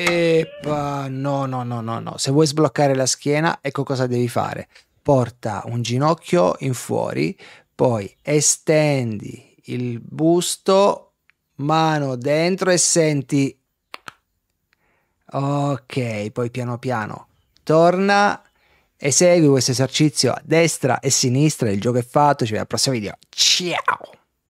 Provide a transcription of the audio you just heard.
E no, no, no, no, no. Se vuoi sbloccare la schiena, ecco cosa devi fare. Porta un ginocchio in fuori, poi estendi il busto, mano dentro e senti. Ok, poi piano piano torna. e segui questo esercizio a destra e a sinistra, il gioco è fatto, ci vediamo al prossimo video. Ciao!